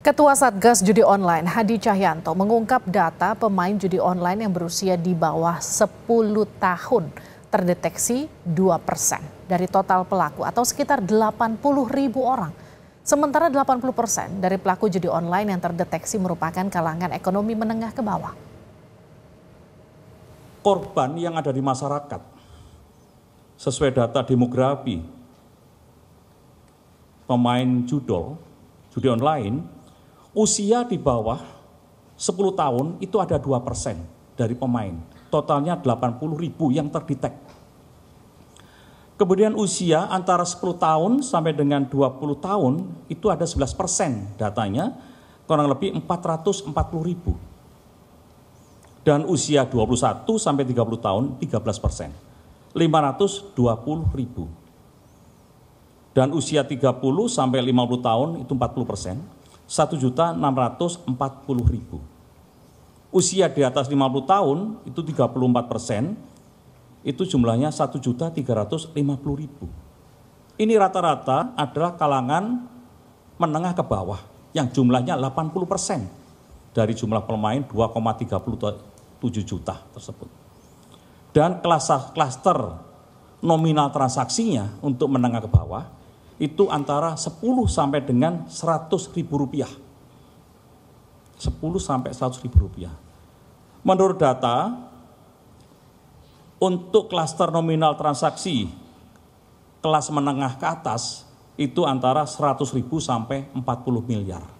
Ketua Satgas Judi Online Hadi Cahyanto mengungkap data pemain judi online yang berusia di bawah 10 tahun terdeteksi 2 persen dari total pelaku atau sekitar 80 ribu orang. Sementara 80 persen dari pelaku judi online yang terdeteksi merupakan kalangan ekonomi menengah ke bawah. Korban yang ada di masyarakat sesuai data demografi pemain judol, judi online usia di bawah 10 tahun itu ada 2 dari pemain. Totalnya 80 ribu yang terdetek. Kemudian usia antara 10 tahun sampai dengan 20 tahun itu ada 11 datanya, kurang lebih 440 ribu. Dan usia 21 sampai 30 tahun 13 520 ribu. Dan usia 30 sampai 50 tahun itu 40 persen, 1.640.000. Usia di atas 50 tahun itu 34 persen, itu jumlahnya 1.350.000. Ini rata-rata adalah kalangan menengah ke bawah yang jumlahnya 80 persen dari jumlah pemain 2,37 juta tersebut. Dan kelas klaster nominal transaksinya untuk menengah ke bawah itu antara 10 sampai dengan 100 ribu rupiah. 10 sampai 100 ribu rupiah. Menurut data, untuk klaster nominal transaksi kelas menengah ke atas itu antara 100 ribu sampai 40 miliar.